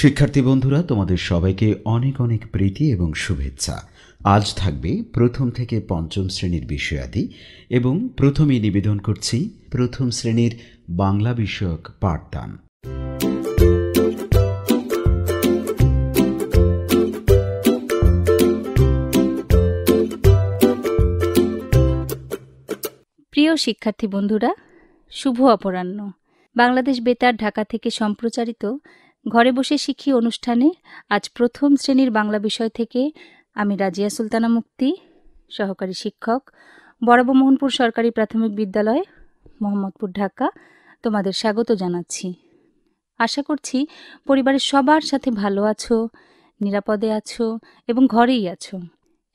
শিক্ষার্থী বন্ধুরা তোমাদের সবাইকে অনেক অনেক প্রীতি এবং শুভেচ্ছা আজ থাকবে প্রথম থেকে পঞ্চম শ্রেণীর বিষয়াদি এবং প্রথমেই নিবেদন করছি প্রথম শ্রেণীর বাংলা বিষয়ক পাঠদান প্রিয় শিক্ষার্থী বন্ধুরা শুভ অপরাহ্ন বাংলাদেশ বেতার ঢাকা থেকে সম্প্রচারিত ঘরে বসে শিখি অনুষ্ঠানে আজ প্রথম শ্রেণীর বাংলা বিষয় থেকে আমি রাজিয়া সুলতানা মুক্তি সহকারী শিক্ষক বরাবমোহনপুর সরকারি প্রাথমিক বিদ্যালয় মোহাম্মদপুর ঢাকা তোমাদের স্বাগত জানাচ্ছি আশা করছি পরিবারের সবার সাথে ভালো আছো নিরাপদে আছো এবং ঘরেই আছো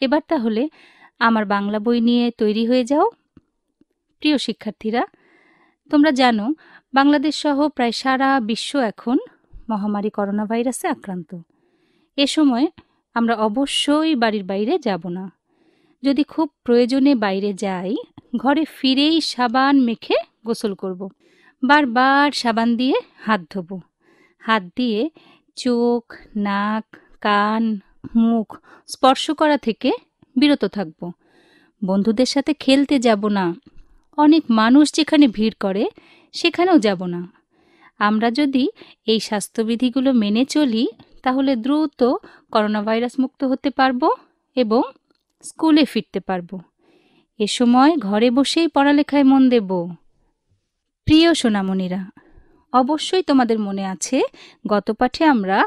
এবার তাহলে আমার বাংলা বই নিয়ে তৈরি হয়ে যাও প্রিয় শিক্ষার্থীরা তোমরা জানো বাংলাদেশ সহ প্রায় সারা বিশ্ব এখন মহামারী করোনা ভাইরাসে আক্রান্ত এ সময় আমরা অবশ্যই বাড়ির বাইরে যাব না যদি খুব প্রয়োজনে বাইরে যাই ঘরে ফিরেই সাবান মেখে গোসল করব। বারবার সাবান দিয়ে হাত ধোব হাত দিয়ে চোখ নাক কান মুখ স্পর্শ করা থেকে বিরত থাকব বন্ধুদের সাথে খেলতে যাব না অনেক মানুষ যেখানে ভিড় করে সেখানেও যাব না আমরা যদি এই স্বাস্থ্যবিধিগুলো মেনে চলি তাহলে দ্রুত করোনা ভাইরাস মুক্ত হতে পারবো এবং স্কুলে ফিরতে পারবো এ সময় ঘরে বসেই পড়ালেখায় মন দেব প্রিয় সোনামণিরা অবশ্যই তোমাদের মনে আছে গত পাঠে আমরা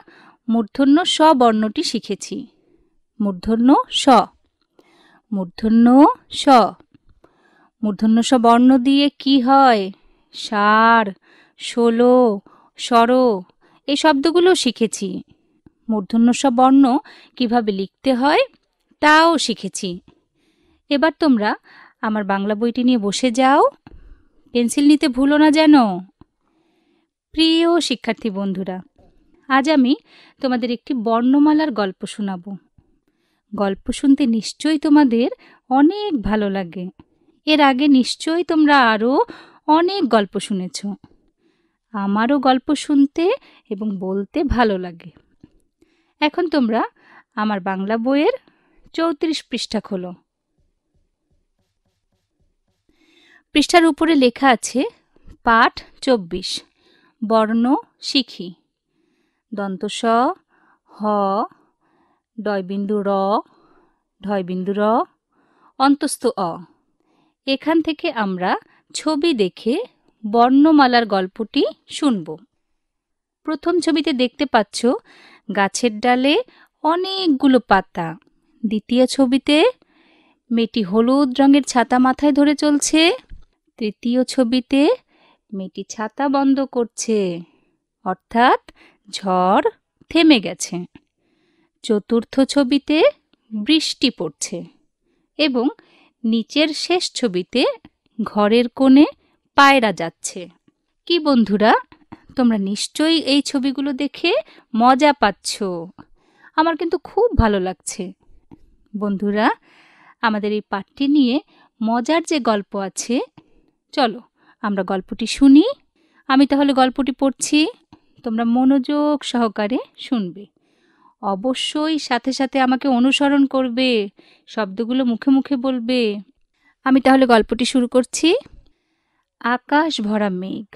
মূর্ধন্য স বর্ণটি শিখেছি মূর্ধন্য স মূর্ধন্য স মূর্ধন্য স বর্ণ দিয়ে কি হয় সার ষোলো স্বর এই শব্দগুলো শিখেছি মূর্ধন্যস্ব বর্ণ কিভাবে লিখতে হয় তাও শিখেছি এবার তোমরা আমার বাংলা বইটি নিয়ে বসে যাও পেন্সিল নিতে ভুলো না যেন প্রিয় শিক্ষার্থী বন্ধুরা আজ আমি তোমাদের একটি বর্ণমালার গল্প শোনাব গল্প শুনতে নিশ্চয়ই তোমাদের অনেক ভালো লাগে এর আগে নিশ্চয়ই তোমরা আরও অনেক গল্প শুনেছো আমারও গল্প শুনতে এবং বলতে ভালো লাগে এখন তোমরা আমার বাংলা বইয়ের চৌত্রিশ পৃষ্ঠা খোলো পৃষ্ঠার উপরে লেখা আছে পাঠ চব্বিশ বর্ণ শিখি দন্তস হ ডয়বিন্দু র ঢয়বিন্দু র অন্তস্থ অ এখান থেকে আমরা ছবি দেখে বর্ণমালার গল্পটি শুনব প্রথম ছবিতে দেখতে পাচ্ছ গাছের ডালে অনেকগুলো পাতা দ্বিতীয় ছবিতে মেয়েটি হলুদ রঙের ছাতা মাথায় ধরে চলছে তৃতীয় ছবিতে মেয়েটি ছাতা বন্ধ করছে অর্থাৎ ঝড় থেমে গেছে চতুর্থ ছবিতে বৃষ্টি পড়ছে এবং নিচের শেষ ছবিতে ঘরের কোণে পায়রা যাচ্ছে কি বন্ধুরা তোমরা নিশ্চয়ই এই ছবিগুলো দেখে মজা পাচ্ছ আমার কিন্তু খুব ভালো লাগছে বন্ধুরা আমাদের এই পাঠটি নিয়ে মজার যে গল্প আছে চলো আমরা গল্পটি শুনি আমি তাহলে গল্পটি পড়ছি তোমরা মনোযোগ সহকারে শুনবে অবশ্যই সাথে সাথে আমাকে অনুসরণ করবে শব্দগুলো মুখে মুখে বলবে আমি তাহলে গল্পটি শুরু করছি আকাশ ভরা মেঘ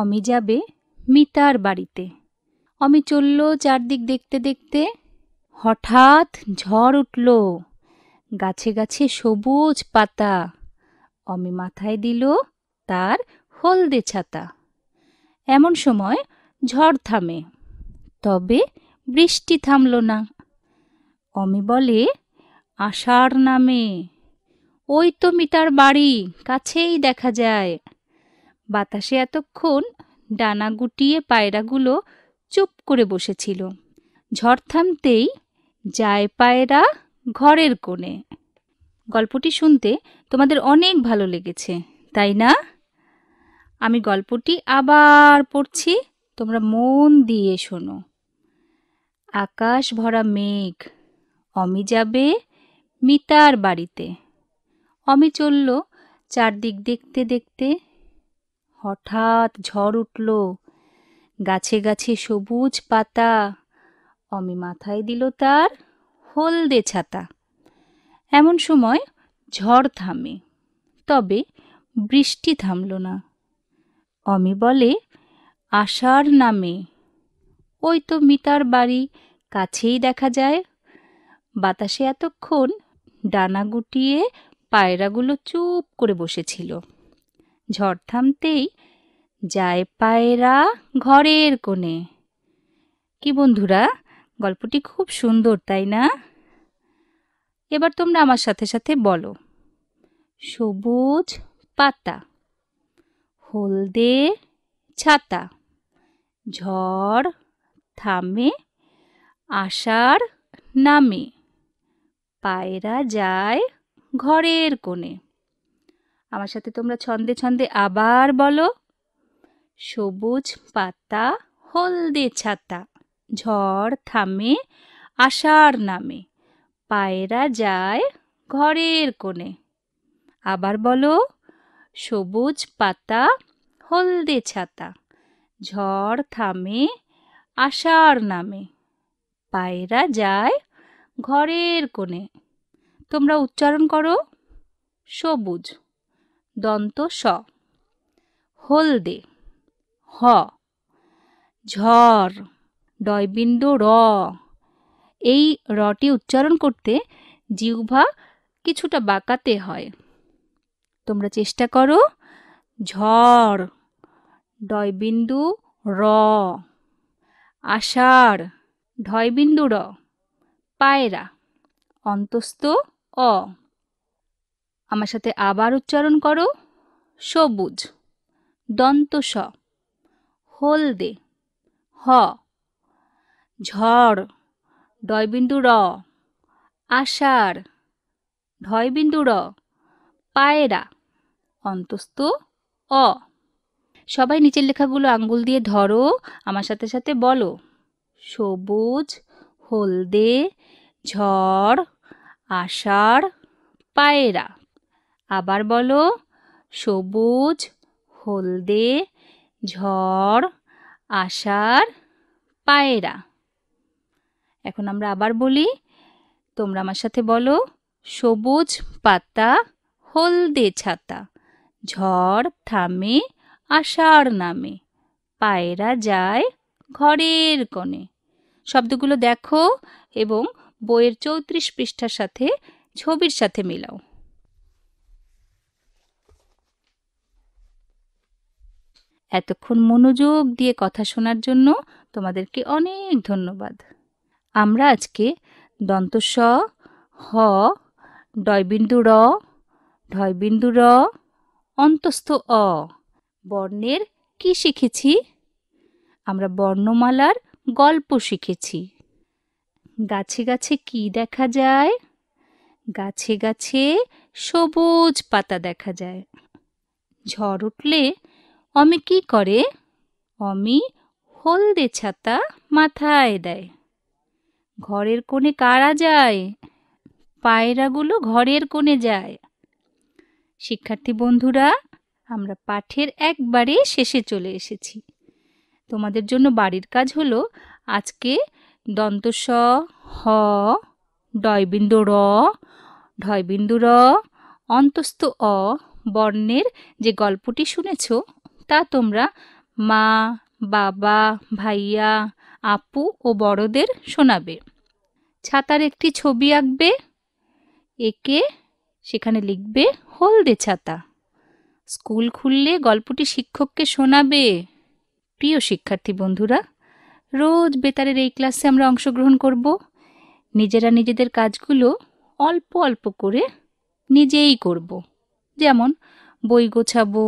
অমি যাবে মিতার বাড়িতে অমি চলল চারদিক দেখতে দেখতে হঠাৎ ঝড় উঠল গাছে গাছে সবুজ পাতা অমি মাথায় দিল তার হলদে ছাতা এমন সময় ঝড় থামে তবে বৃষ্টি থামল না অমি বলে আষাঢ় নামে ওই তো মিতার বাড়ি কাছেই দেখা যায় বাতাসে এতক্ষণ ডানা গুটিয়ে পায়রাগুলো চুপ করে বসেছিল ঝড় থামতেই যায় পায়রা ঘরের কোণে গল্পটি শুনতে তোমাদের অনেক ভালো লেগেছে তাই না আমি গল্পটি আবার পড়ছি তোমরা মন দিয়ে শোনো আকাশ ভরা মেঘ অমি যাবে মিতার বাড়িতে অমি চলল চারদিক দেখতে দেখতে হঠাৎ ঝড় উঠল গাছে গাছে সবুজ পাতা অমি মাথায় দিল তার হলদে ছাতা এমন সময় ঝড় থামে তবে বৃষ্টি থামল না অমি বলে আশার নামে ওই তো মিতার বাড়ি কাছেই দেখা যায় বাতাসে এতক্ষণ ডানা গুটিয়ে পায়রাগুলো চুপ করে বসেছিল ঝড় থামতেই যায় পায়রা ঘরের কোণে কি বন্ধুরা গল্পটি খুব সুন্দর তাই না এবার তোমরা আমার সাথে সাথে বলো সবুজ পাতা হলদে ছাতা ঝড় থামে আষাঢ় নামে পায়রা যায় ঘরের কোণে আমার সাথে তোমরা ছন্দে ছন্দে আবার বলো সবুজ পাতা হলদে ছাতা ঝড় থামে আষাঢ় নামে পায়রা যায় ঘরের কোণে আবার বলো সবুজ পাতা হলদে ছাতা ঝড় থামে আষাঢ় নামে পায়রা যায় ঘরের কোণে তোমরা উচ্চারণ করো সবুজ দন্ত স হলদে হ ঝড় ডয়বিন্দু র এই রটি উচ্চারণ করতে জিহ্বা কিছুটা বাঁকাতে হয় তোমরা চেষ্টা করো ঝড় ডয়বিন্দু র আষাঢ় ঢয়বিন্দু র পায়রা অন্তস্থ অ আমার সাথে আবার উচ্চারণ করো সবুজ দন্ত স হলদে হ ঝড় ডয়বিন্দু র আষাঢ় ঢয়বিন্দু র পায়রা অন্তস্থ অ সবাই নিচের লেখাগুলো আঙ্গুল দিয়ে ধরো আমার সাথে সাথে বলো সবুজ হলদে ঝড় আষাঢ় পায়রা আবার বলো সবুজ হলদে ঝড় আষাঢ় পায়রা এখন আমরা আবার বলি তোমরা আমার সাথে বলো সবুজ পাতা হলদে ছাতা ঝড় থামে আষাঢ় নামে পায়রা যায় ঘরের কণে শব্দগুলো দেখো এবং বইয়ের চৌত্রিশ পৃষ্ঠার সাথে ছবির সাথে মিলাও এতক্ষণ মনোযোগ দিয়ে কথা শোনার জন্য তোমাদেরকে অনেক ধন্যবাদ আমরা আজকে স হ ডয়বিন্দু র ঢয়বিন্দু র অন্তস্থ অ বর্ণের কি শিখেছি আমরা বর্ণমালার গল্প শিখেছি গাছে গাছে কি দেখা যায় গাছে গাছে সবুজ পাতা দেখা যায় ঝড় উঠলে অমি কি করে অমি হলদে ছাতা মাথায় দেয় ঘরের কোণে কারা যায় পায়রাগুলো ঘরের কোণে যায় শিক্ষার্থী বন্ধুরা আমরা পাঠের একবারে শেষে চলে এসেছি তোমাদের জন্য বাড়ির কাজ হলো আজকে দন্ত স হ ডয়বিন্দু র ঢয়বিন্দু র অন্তস্থ অ বর্ণের যে গল্পটি শুনেছ তা তোমরা মা বাবা ভাইয়া আপু ও বড়দের শোনাবে ছাতার একটি ছবি আঁকবে একে সেখানে লিখবে হলদে ছাতা স্কুল খুললে গল্পটি শিক্ষককে শোনাবে প্রিয় শিক্ষার্থী বন্ধুরা রোজ বেতারের এই ক্লাসে আমরা অংশগ্রহণ করব নিজেরা নিজেদের কাজগুলো অল্প অল্প করে নিজেই করব। যেমন বই গোছাবো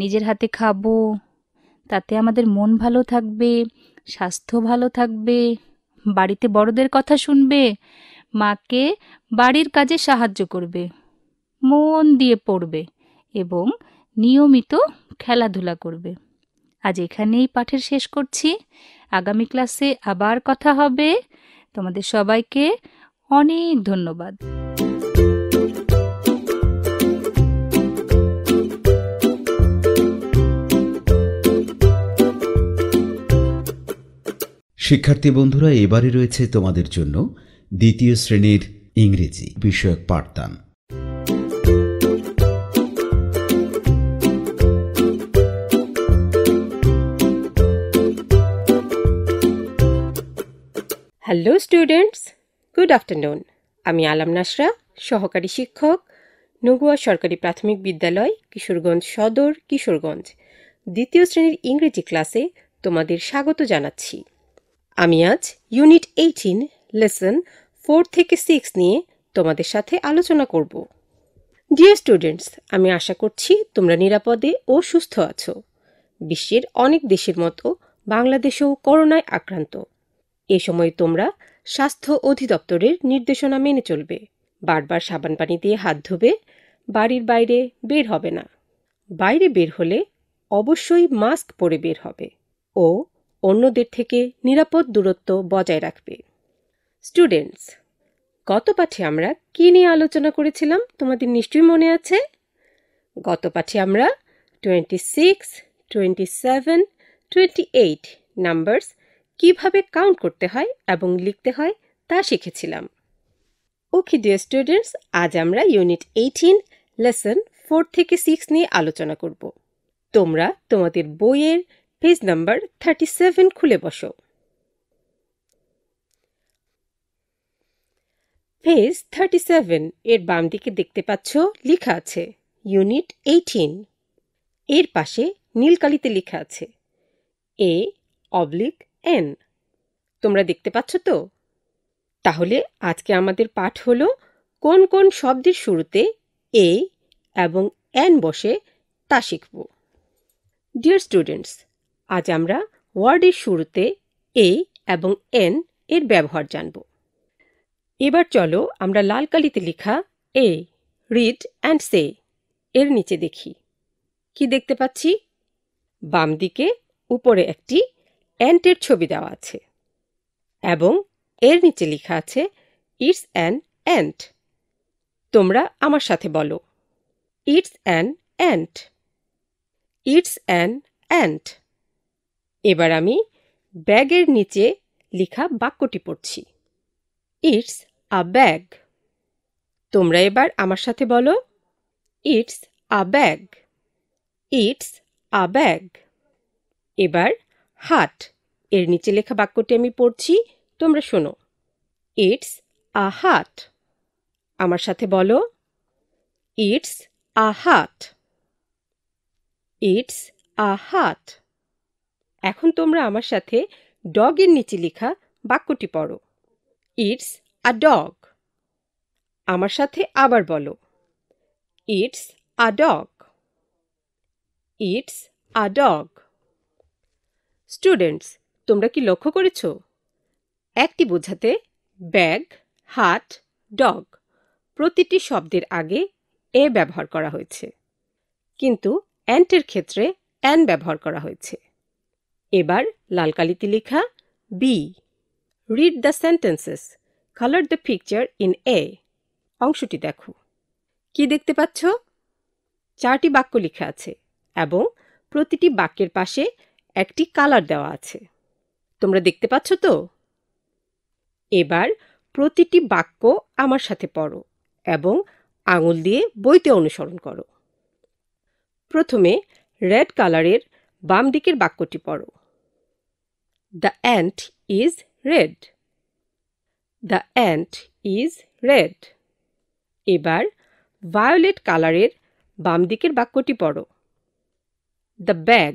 নিজের হাতে খাবো তাতে আমাদের মন ভালো থাকবে স্বাস্থ্য ভালো থাকবে বাড়িতে বড়দের কথা শুনবে মাকে বাড়ির কাজে সাহায্য করবে মন দিয়ে পড়বে এবং নিয়মিত খেলাধুলা করবে আজ এখানেই পাঠের শেষ করছি আগামী ক্লাসে আবার কথা হবে তোমাদের সবাইকে অনেক ধন্যবাদ শিক্ষার্থী বন্ধুরা এবারে রয়েছে তোমাদের জন্য দ্বিতীয় শ্রেণীর ইংরেজি বিষয়ক পাঠদান হ্যালো স্টুডেন্টস গুড আফটারনুন আমি আলাম নাসরা সহকারী শিক্ষক নগুয়া সরকারি প্রাথমিক বিদ্যালয় কিশোরগঞ্জ সদর কিশোরগঞ্জ দ্বিতীয় শ্রেণীর ইংরেজি ক্লাসে তোমাদের স্বাগত জানাচ্ছি আমি আজ ইউনিট এইটিন লেসন ফোর থেকে সিক্স নিয়ে তোমাদের সাথে আলোচনা করব ডিয়ার স্টুডেন্টস আমি আশা করছি তোমরা নিরাপদে ও সুস্থ আছো বিশ্বের অনেক দেশের মতো বাংলাদেশেও করোনায় আক্রান্ত এ সময় তোমরা স্বাস্থ্য অধিদপ্তরের নির্দেশনা মেনে চলবে বারবার সাবান পানি দিয়ে হাত ধুবে বাড়ির বাইরে বের হবে না বাইরে বের হলে অবশ্যই মাস্ক পরে বের হবে ও অন্যদের থেকে নিরাপদ দূরত্ব বজায় রাখবে স্টুডেন্টস গত পাঠে আমরা কী নিয়ে আলোচনা করেছিলাম তোমাদের নিশ্চয়ই মনে আছে গত পাঠে আমরা twenty six twenty seven twenty eight numbers কিভাবে কাউন্ট করতে হয় এবং লিখতে হয় তা শিখেছিলাম ওকে ডিয়ার স্টুডেন্টস আজ আমরা ইউনিট এইটিন লেসন ফোর থেকে সিক্স নিয়ে আলোচনা করব তোমরা তোমাদের বইয়ের পেজ নাম্বার থার্টি সেভেন খুলে বসো পেজ থার্টি সেভেন এর বাম দিকে দেখতে পাচ্ছ লেখা আছে ইউনিট এইটিন এর পাশে নীলকালিতে লেখা আছে এ অবলিক এন তোমরা দেখতে পাচ্ছ তো তাহলে আজকে আমাদের পাঠ হলো কোন কোন শব্দের শুরুতে এ এবং এন বসে তা শিখব ডিয়ার স্টুডেন্টস আজ আমরা ওয়ার্ডের শুরুতে এ এবং এন এর ব্যবহার জানব এবার চলো আমরা লাল কালিতে লেখা এ রিড অ্যান্ড সে এর নিচে দেখি কি দেখতে পাচ্ছি বাম দিকে উপরে একটি অ্যান্টের ছবি দেওয়া আছে এবং এর নিচে লেখা আছে ইটস অ্যান অ্যান্ট তোমরা আমার সাথে বলো it's an ant it's an ant এবার আমি ব্যাগের নিচে লেখা বাক্যটি পড়ছি ইটস আ ব্যাগ তোমরা এবার আমার সাথে বলো it's a bag it's a bag এবার হাট এর নিচে লেখা বাক্যটি আমি পড়ছি তোমরা শোনো ইটস আ হাট আমার সাথে বলো ইটস আ হাট ইটস আ হাট এখন তোমরা আমার সাথে ডগের নিচে লেখা বাক্যটি পড়ো ইটস আ ডগ আমার সাথে আবার বলো it's a dog it's a dog students তোমরা কি লক্ষ্য করেছ একটি বোঝাতে ব্যাগ হাট ডগ প্রতিটি শব্দের আগে এ ব্যবহার করা হয়েছে কিন্তু অ্যান্টের ক্ষেত্রে অ্যান ব্যবহার করা হয়েছে এবার লালকালিতে লেখা B read the sentences colour the picture in এ অংশটি দেখো কি দেখতে পাচ্ছ চারটি বাক্য লিখা আছে এবং প্রতিটি বাক্যের পাশে একটি কালার দেওয়া আছে তোমরা দেখতে পাচ্ছ তো এবার প্রতিটি বাক্য আমার সাথে পড়ো এবং আঙুল দিয়ে বইতে অনুসরণ করো প্রথমে রেড কালারের বাম দিকের বাক্যটি পড়ো the ant is red the ant is red এবার ভায়োলেট কালারের বাম দিকের বাক্যটি পড়ো the bag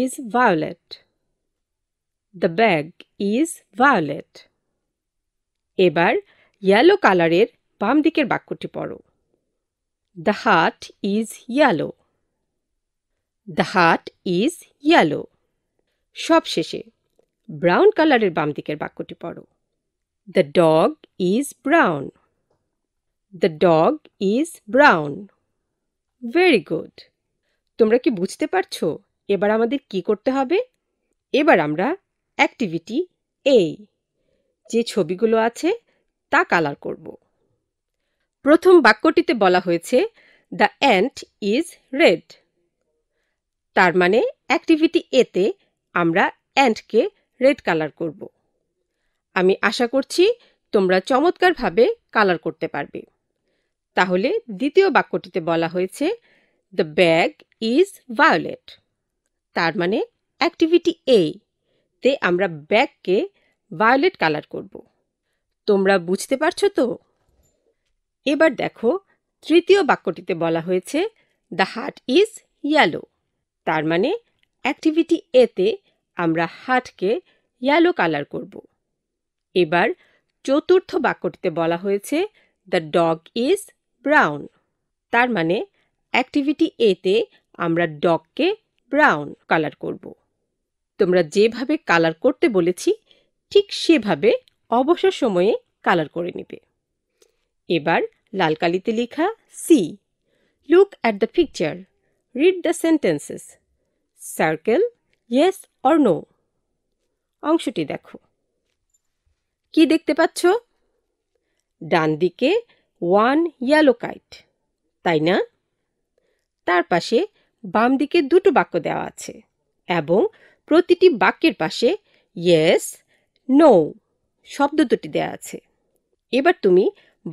is violet. The bag is violet. এবার ইয়েলো কালারের বাম দিকের বাক্যটি পড়ো the hat is yellow the hat is yellow সবশেষে ব্রাউন কালারের বাম দিকের বাক্যটি পড়ো the dog is brown the dog is brown very good তোমরা কি বুঝতে পারছো এবার আমাদের কি করতে হবে এবার আমরা অ্যাক্টিভিটি এই যে ছবিগুলো আছে তা কালার করব প্রথম বাক্যটিতে বলা হয়েছে দ্য অ্যান্ট ইজ রেড তার মানে অ্যাক্টিভিটি এতে আমরা অ্যান্টকে রেড কালার করব আমি আশা করছি তোমরা চমৎকারভাবে কালার করতে পারবে তাহলে দ্বিতীয় বাক্যটিতে বলা হয়েছে দ্য ব্যাগ ইজ ভায়োলেট তার মানে অ্যাক্টিভিটি এ তে আমরা ব্যাগকে ভায়োলেট কালার করব তোমরা বুঝতে পারছো তো এবার দেখো তৃতীয় বাক্যটিতে বলা হয়েছে দ্য হার্ট ইজ ইয়ালো তার মানে অ্যাক্টিভিটি এতে আমরা হার্টকে ইয়ালো কালার করব এবার চতুর্থ বাক্যটিতে বলা হয়েছে দ্য ডগ ইজ ব্রাউন তার মানে অ্যাক্টিভিটি এতে আমরা ডগকে ব্রাউন কালার করব তোমরা যেভাবে কালার করতে বলেছি ঠিক সেভাবে অবসর সময়ে কালার করে নেবে এবার লাল কালিতে লেখা C look at the picture read the sentences circle yes or no অংশটি দেখো কি দেখতে পাচ্ছ ডান দিকে ওয়ান ইয়েলো কাইট তাই না তার পাশে বাম দিকে দুটো বাক্য দেওয়া আছে এবং প্রতিটি বাক্যের পাশে ইয়েস নো শব্দ দুটি দেওয়া আছে এবার তুমি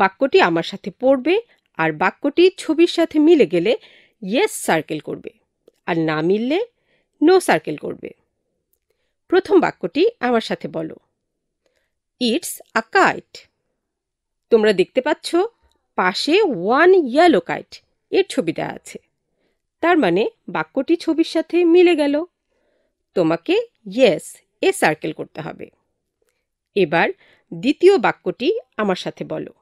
বাক্যটি আমার সাথে পড়বে আর বাক্যটি ছবির সাথে মিলে গেলে ইয়েস সার্কেল করবে আর না মিললে নো সার্কেল করবে প্রথম বাক্যটি আমার সাথে বলো ইটস আ কাইট তোমরা দেখতে পাচ্ছ পাশে ওয়ান ইয়েলো কাইট এর ছবি দেওয়া আছে তার মানে বাক্যটি ছবির সাথে মিলে গেল তোমাকে ইয়েস এ সার্কেল করতে হবে এবার দ্বিতীয় বাক্যটি আমার সাথে বলো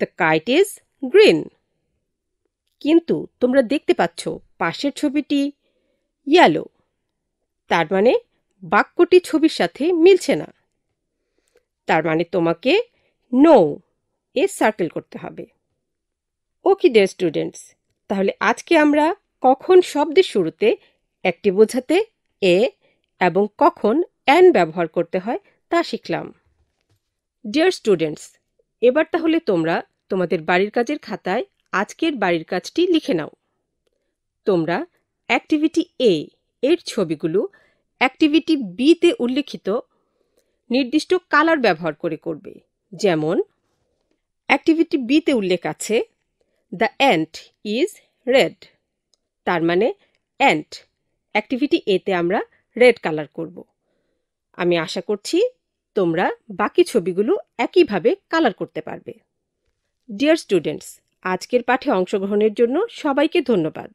দ্য কাইট ইজ গ্রিন কিন্তু তোমরা দেখতে পাচ্ছ পাশের ছবিটি ইয়ালো তার মানে বাক্যটি ছবির সাথে মিলছে না তার মানে তোমাকে নো এ সার্কেল করতে হবে ওকে দে স্টুডেন্টস তাহলে আজকে আমরা কখন শব্দের শুরুতে একটি বোঝাতে এ এবং কখন অ্যান ব্যবহার করতে হয় তা শিখলাম ডিয়ার স্টুডেন্টস এবার তাহলে তোমরা তোমাদের বাড়ির কাজের খাতায় আজকের বাড়ির কাজটি লিখে নাও তোমরা অ্যাক্টিভিটি এ এর ছবিগুলো অ্যাক্টিভিটি বিতে উল্লেখিত নির্দিষ্ট কালার ব্যবহার করে করবে যেমন অ্যাক্টিভিটি বিতে উল্লেখ আছে দ্য অ্যান্ট ইজ রেড তার মানে অ্যান্ট অ্যাক্টিভিটি এতে আমরা রেড কালার করব আমি আশা করছি তোমরা বাকি ছবিগুলো একইভাবে কালার করতে পারবে ডিয়ার স্টুডেন্টস আজকের পাঠে অংশগ্রহণের জন্য সবাইকে ধন্যবাদ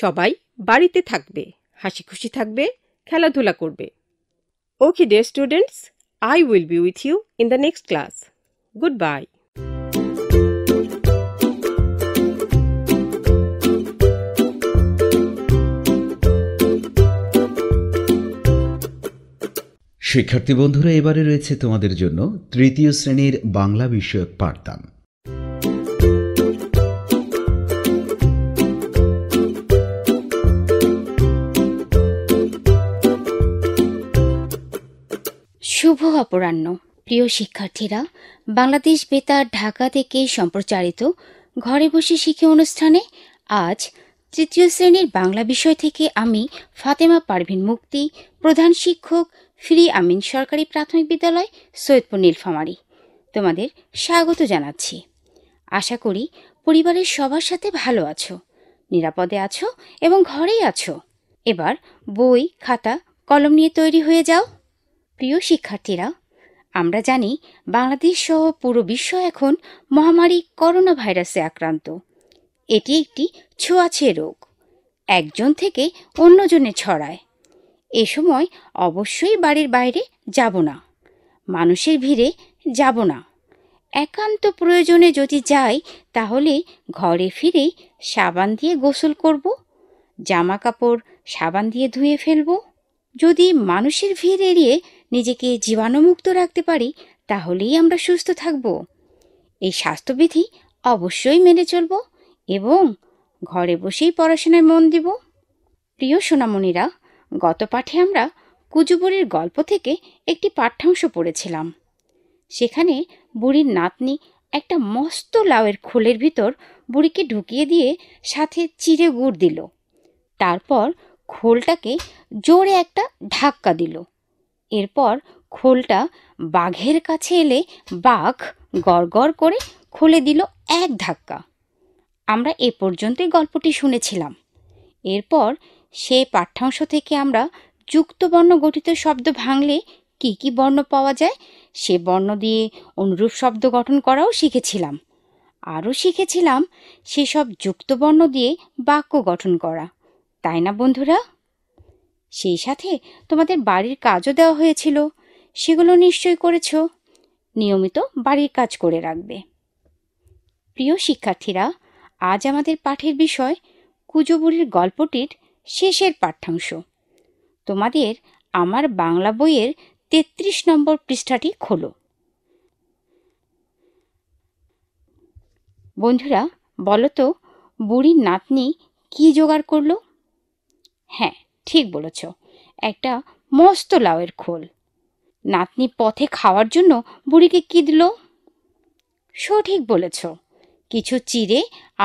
সবাই বাড়িতে থাকবে হাসি খুশি থাকবে খেলাধুলা করবে okay dear students I will be with you in the next class good bye শিক্ষার্থী বন্ধুরা এবারে রয়েছে তোমাদের জন্য তৃতীয় শ্রেণীর বাংলা বিষয়ক পাঠদান শুভ অপরাহ্ন প্রিয় শিক্ষার্থীরা বাংলাদেশ বেতার ঢাকা থেকে সম্প্রচারিত ঘরে বসে শিখে অনুষ্ঠানে আজ তৃতীয় শ্রেণীর বাংলা বিষয় থেকে আমি ফাতেমা পারভিন মুক্তি প্রধান শিক্ষক ফ্রি আমিন সরকারি প্রাথমিক বিদ্যালয় সৈয়দপুর নীলফামারি তোমাদের স্বাগত জানাচ্ছি আশা করি পরিবারের সবার সাথে ভালো আছো নিরাপদে আছো এবং ঘরেই আছো এবার বই খাতা কলম নিয়ে তৈরি হয়ে যাও প্রিয় শিক্ষার্থীরা আমরা জানি বাংলাদেশ সহ পুরো বিশ্ব এখন মহামারী করোনা ভাইরাসে আক্রান্ত এটি একটি ছোঁয়াছে রোগ একজন থেকে অন্যজনে ছড়ায় এ সময় অবশ্যই বাড়ির বাইরে যাব না মানুষের ভিড়ে যাব না একান্ত প্রয়োজনে যদি যাই তাহলে ঘরে ফিরেই সাবান দিয়ে গোসল করব জামা কাপড় সাবান দিয়ে ধুয়ে ফেলব যদি মানুষের ভিড় এড়িয়ে নিজেকে জীবাণুমুক্ত রাখতে পারি তাহলেই আমরা সুস্থ থাকব এই স্বাস্থ্যবিধি অবশ্যই মেনে চলব এবং ঘরে বসেই পড়াশোনায় মন দিব প্রিয় সোনামণিরা গত পাঠে আমরা কুজুবুরির গল্প থেকে একটি পাঠ্যাংশ পড়েছিলাম সেখানে বুড়ির নাতনি একটা মস্ত লাউয়ের খোলের ভিতর বুড়িকে ঢুকিয়ে দিয়ে সাথে চিড়ে গুড় দিল তারপর খোলটাকে জোরে একটা ধাক্কা দিল এরপর খোলটা বাঘের কাছে এলে বাঘ গড় করে খোলে দিল এক ধাক্কা আমরা এ পর্যন্তই গল্পটি শুনেছিলাম এরপর সেই পাঠ্যাংশ থেকে আমরা যুক্ত বর্ণ গঠিত শব্দ ভাঙলে কি কি বর্ণ পাওয়া যায় সে বর্ণ দিয়ে অনুরূপ শব্দ গঠন করাও শিখেছিলাম আরও শিখেছিলাম সেসব যুক্তবর্ণ দিয়ে বাক্য গঠন করা তাই না বন্ধুরা সেই সাথে তোমাদের বাড়ির কাজও দেওয়া হয়েছিল সেগুলো নিশ্চয় করেছ নিয়মিত বাড়ির কাজ করে রাখবে প্রিয় শিক্ষার্থীরা আজ আমাদের পাঠের বিষয় কুজবুরির গল্পটির শেষের পাঠ্যাংশ তোমাদের আমার বাংলা বইয়ের তেত্রিশ নম্বর পৃষ্ঠাটি খোলো বন্ধুরা বলো তো বুড়ির নাতনি কি জোগাড় করলো হ্যাঁ ঠিক বলেছ একটা মস্ত লাউয়ের খোল নাতনি পথে খাওয়ার জন্য বুড়িকে কি দিল সঠিক বলেছ কিছু চিড়ে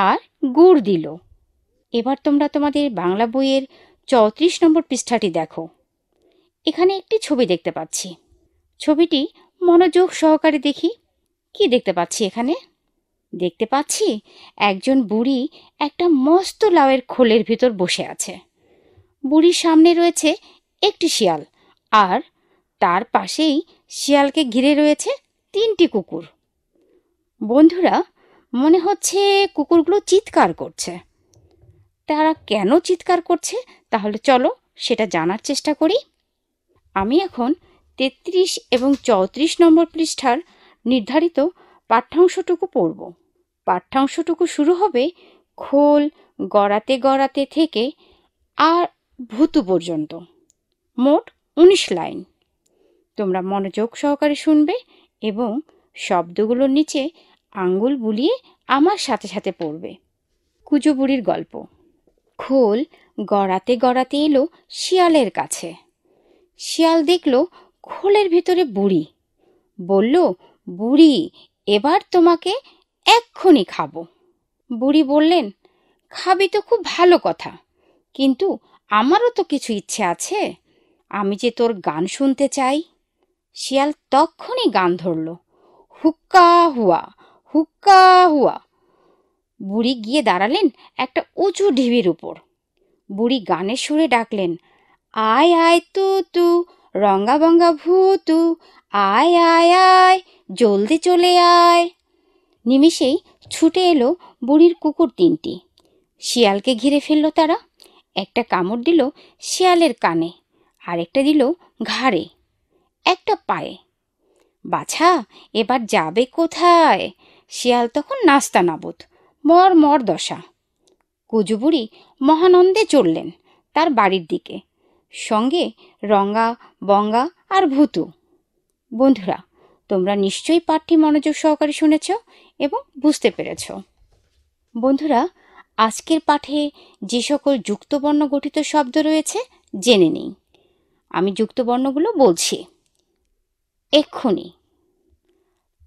আর গুড় দিল এবার তোমরা তোমাদের বাংলা বইয়ের চৌত্রিশ নম্বর পৃষ্ঠাটি দেখো এখানে একটি ছবি দেখতে পাচ্ছি ছবিটি মনোযোগ সহকারে দেখি কি দেখতে পাচ্ছি এখানে দেখতে পাচ্ছি একজন বুড়ি একটা মস্ত লাউয়ের খোলের ভিতর বসে আছে বুড়ির সামনে রয়েছে একটি শিয়াল আর তার পাশেই শিয়ালকে ঘিরে রয়েছে তিনটি কুকুর বন্ধুরা মনে হচ্ছে কুকুরগুলো চিৎকার করছে তারা কেন চিৎকার করছে তাহলে চলো সেটা জানার চেষ্টা করি আমি এখন তেত্রিশ এবং চৌত্রিশ নম্বর পৃষ্ঠার নির্ধারিত পাঠ্যাংশটুকু পড়ব পাঠ্যাংশটুকু শুরু হবে খোল গড়াতে গড়াতে থেকে আর ভূতু পর্যন্ত মোট উনিশ লাইন তোমরা মনোযোগ সহকারে শুনবে এবং শব্দগুলোর নিচে আঙ্গুল বুলিয়ে আমার সাথে সাথে পড়বে কুজো বুড়ির গল্প খোল গড়াতে গড়াতে এলো শিয়ালের কাছে শিয়াল দেখল খোলের ভিতরে বুড়ি বলল বুড়ি এবার তোমাকে এক্ষুনি খাবো বুড়ি বললেন খাবি তো খুব ভালো কথা কিন্তু আমারও তো কিছু ইচ্ছে আছে আমি যে তোর গান শুনতে চাই শিয়াল তখনই গান ধরল হুক্কা হুয়া হুক্কা হুয়া বুড়ি গিয়ে দাঁড়ালেন একটা উঁচু ঢিবির উপর বুড়ি গানের সুরে ডাকলেন আয় আয় তু তু রঙ্গা বঙ্গা ভূতু আয় আয় আয় জলদি চলে আয় নিমিষেই ছুটে এলো বুড়ির কুকুর তিনটি শিয়ালকে ঘিরে ফেলল তারা একটা কামড় দিল শিয়ালের কানে আরেকটা দিল ঘাড়ে একটা পায়ে বাছা এবার যাবে কোথায় শিয়াল তখন নাস্তা নাবুত মর দশা কুজুবুড়ি মহানন্দে চললেন তার বাড়ির দিকে সঙ্গে রঙ্গা বঙ্গা আর ভুতু বন্ধুরা তোমরা নিশ্চয়ই পাঠটি মনোযোগ সহকারে শুনেছ এবং বুঝতে পেরেছ বন্ধুরা আজকের পাঠে যে সকল যুক্তবর্ণ গঠিত শব্দ রয়েছে জেনে নেই আমি যুক্তবর্ণগুলো বলছি এক্ষুনি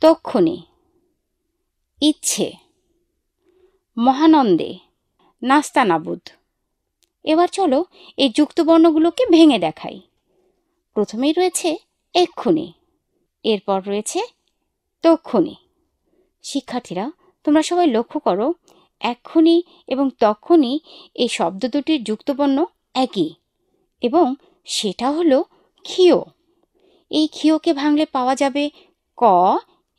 তক্ষণি ইচ্ছে মহানন্দে নাস্তা নাবুদ এবার চলো এই যুক্তবর্ণগুলোকে ভেঙে দেখাই প্রথমেই রয়েছে এক্ষুনি এরপর রয়েছে তক্ষুনি শিক্ষার্থীরা তোমরা সবাই লক্ষ্য করো এক্ষুনি এবং তক্ষুনি এই শব্দ দুটির যুক্তবর্ণ একই এবং সেটা হলো ক্ষীয় এই ক্ষীয়কে ভাঙলে পাওয়া যাবে ক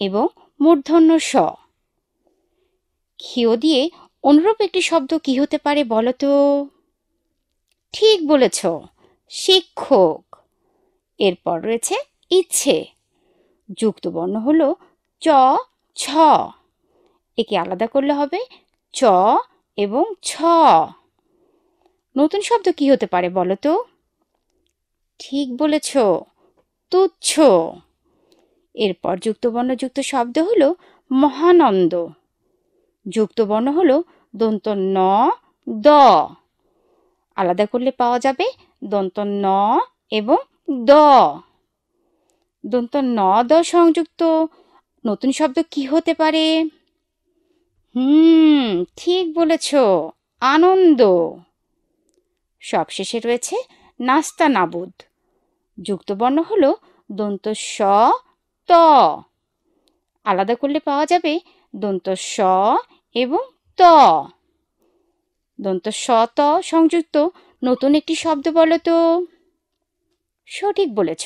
এবং মূর্ধন্য স ক্ষীয় দিয়ে অনুরূপ একটি শব্দ কি হতে পারে বলো তো ঠিক বলেছ শিক্ষক এরপর রয়েছে ইচ্ছে যুক্ত বর্ণ হল চ ছ একে আলাদা করলে হবে চ এবং ছ নতুন শব্দ কি হতে পারে বলো তো ঠিক বলেছ তুচ্ছ এরপর যুক্ত বর্ণযুক্ত শব্দ হলো মহানন্দ যুক্ত বর্ণ হল দন্ত ন দ আলাদা করলে পাওয়া যাবে দন্ত ন এবং দ দন্ত ন দ সংযুক্ত নতুন শব্দ কি হতে পারে হুম ঠিক বলেছ আনন্দ সবশেষে রয়েছে নাস্তা নাবুদ যুক্তবর্ণ হল দন্ত স ত আলাদা করলে পাওয়া যাবে দন্ত স এবং ত দন্ত স ত সংযুক্ত নতুন একটি শব্দ বলো তো সঠিক বলেছ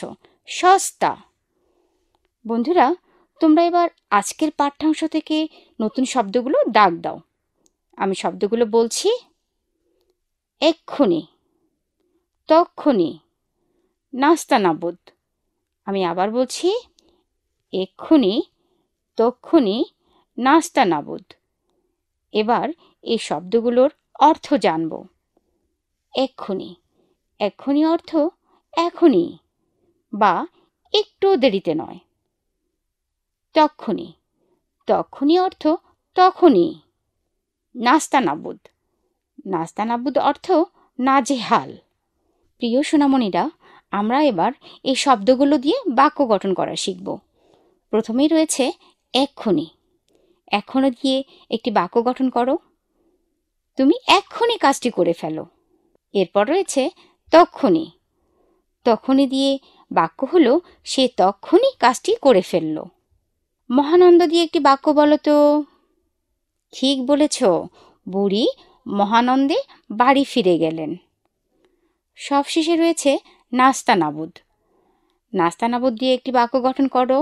সস্তা বন্ধুরা তোমরা এবার আজকের পাঠ্যাংশ থেকে নতুন শব্দগুলো দাগ দাও আমি শব্দগুলো বলছি এক্ষুনি তক্ষুনি নাস্তা আমি আবার বলছি এক্ষুনি তক্ষুনি নাস্তা নাবুদ এবার এই শব্দগুলোর অর্থ জানব এক্ষুনি এক্ষুনি অর্থ এখনই বা একটু দেরিতে নয় তক্ষুনি তক্ষুনি অর্থ তখনই নাস্তা নাবুদ নাস্তা নাবুদ অর্থ নাজেহাল প্রিয় সোনামণিরা আমরা এবার এই শব্দগুলো দিয়ে বাক্য গঠন করা শিখব প্রথমেই রয়েছে এক্ষুনি এখনও দিয়ে একটি বাক্য গঠন করো তুমি এক্ষুনি কাজটি করে ফেলো এরপর রয়েছে তখনই তখনই দিয়ে বাক্য হলো সে তখনই কাজটি করে ফেলল মহানন্দ দিয়ে একটি বাক্য বলো তো ঠিক বলেছ বুড়ি মহানন্দে বাড়ি ফিরে গেলেন সব শেষে রয়েছে নাস্তা নাবুদ নাস্তা নাবুদ দিয়ে একটি বাক্য গঠন করো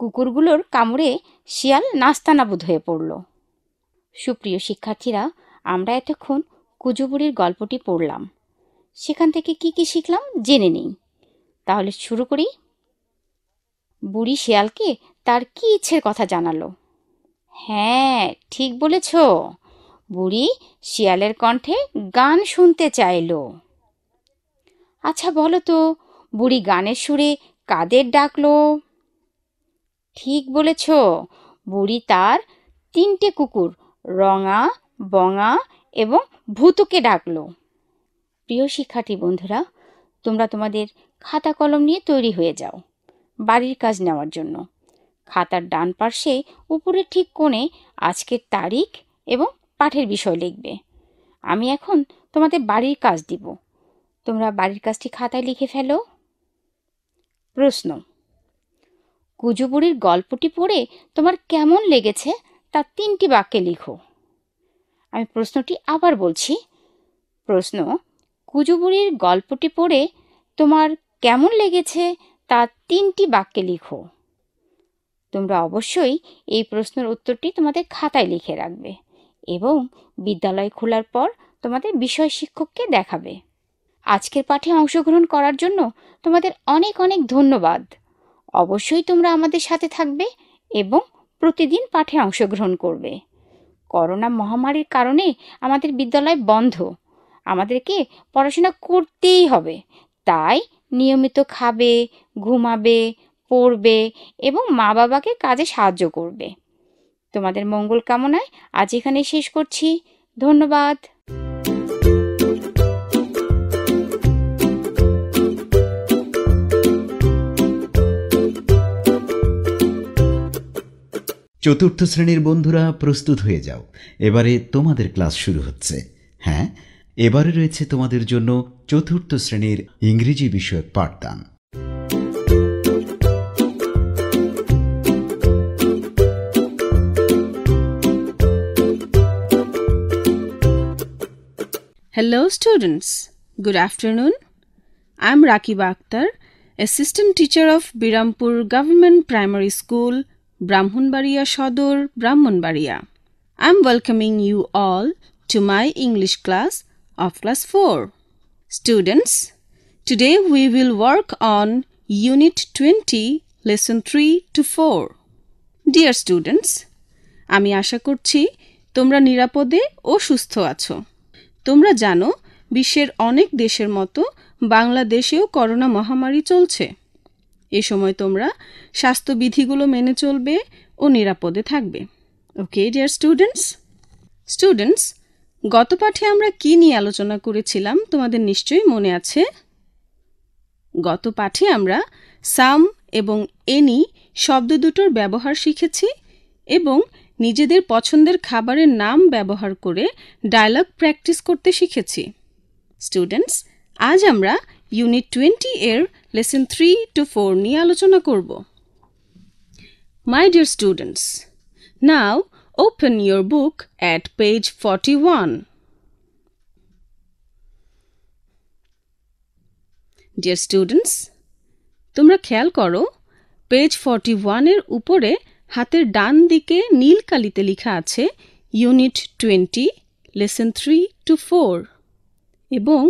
কুকুরগুলোর কামড়ে শিয়াল নাস্তানাবুদ হয়ে পড়ল সুপ্রিয় শিক্ষার্থীরা আমরা এতক্ষণ কুজুবুড়ির গল্পটি পড়লাম সেখান থেকে কি কি শিখলাম জেনে নিই তাহলে শুরু করি বুড়ি শিয়ালকে তার কি ইচ্ছের কথা জানালো হ্যাঁ ঠিক বলেছ বুড়ি শিয়ালের কণ্ঠে গান শুনতে চাইল আচ্ছা বলো তো বুড়ি গানের সুরে কাদের ডাকলো ঠিক বলেছ বুড়ি তার তিনটে কুকুর রঙা বঙা এবং ভূতুকে ডাকলো প্রিয় শিক্ষার্থী বন্ধুরা তোমরা তোমাদের খাতা কলম নিয়ে তৈরি হয়ে যাও বাড়ির কাজ নেওয়ার জন্য খাতার ডান পার্শ্বে উপরে ঠিক কোণে আজকের তারিখ এবং পাঠের বিষয় লিখবে আমি এখন তোমাদের বাড়ির কাজ দিব তোমরা বাড়ির কাজটি খাতায় লিখে ফেলো প্রশ্ন কুজুবুড়ির গল্পটি পড়ে তোমার কেমন লেগেছে তা তিনটি বাক্যে লিখো আমি প্রশ্নটি আবার বলছি প্রশ্ন কুজুবুড়ির গল্পটি পড়ে তোমার কেমন লেগেছে তা তিনটি বাক্যে লিখো তোমরা অবশ্যই এই প্রশ্নের উত্তরটি তোমাদের খাতায় লিখে রাখবে এবং বিদ্যালয় খোলার পর তোমাদের বিষয় শিক্ষককে দেখাবে আজকের পাঠে অংশগ্রহণ করার জন্য তোমাদের অনেক অনেক ধন্যবাদ অবশ্যই তোমরা আমাদের সাথে থাকবে এবং প্রতিদিন পাঠে অংশগ্রহণ করবে করোনা মহামারীর কারণে আমাদের বিদ্যালয় বন্ধ আমাদেরকে পড়াশোনা করতেই হবে তাই নিয়মিত খাবে ঘুমাবে পড়বে এবং মা বাবাকে কাজে সাহায্য করবে তোমাদের মঙ্গল কামনায় আজ এখানে শেষ করছি ধন্যবাদ চতুর্থ শ্রেণীর বন্ধুরা প্রস্তুত হয়ে যাও এবারে তোমাদের ক্লাস শুরু হচ্ছে হ্যাঁ এবারে রয়েছে তোমাদের জন্য চতুর্থ শ্রেণীর ইংরেজি বিষয়ক পাঠদান hello students good afternoon I am Rakib Akter assistant teacher of Birampur government primary school Brahmanbaria Sadar Brahmanbaria I am welcoming you all to my English class of class four students today we will work on unit twenty lesson three to four dear students আমি আশা করছি তোমরা নিরাপদে ও সুস্থ আছো তোমরা জানো বিশ্বের অনেক দেশের মতো বাংলাদেশেও করোনা মহামারী চলছে এ সময় তোমরা স্বাস্থ্যবিধিগুলো মেনে চলবে ও নিরাপদে থাকবে ওকে ডিয়ার স্টুডেন্টস স্টুডেন্টস গত পাঠে আমরা কি নিয়ে আলোচনা করেছিলাম তোমাদের নিশ্চয়ই মনে আছে গত পাঠে আমরা সাম এবং এনি শব্দ দুটোর ব্যবহার শিখেছি এবং নিজেদের পছন্দের খাবারের নাম ব্যবহার করে ডায়লগ প্র্যাকটিস করতে শিখেছি স্টুডেন্টস আজ আমরা ইউনিট টোয়েন্টি এর লেসন থ্রি টু ফোর নিয়ে আলোচনা করব my dear students now open your book at page forty one dear students তোমরা খেয়াল করো পেজ ফর্টি ওয়ানের উপরে হাতের ডান দিকে নীল কালিতে লেখা আছে unit twenty lesson three to four এবং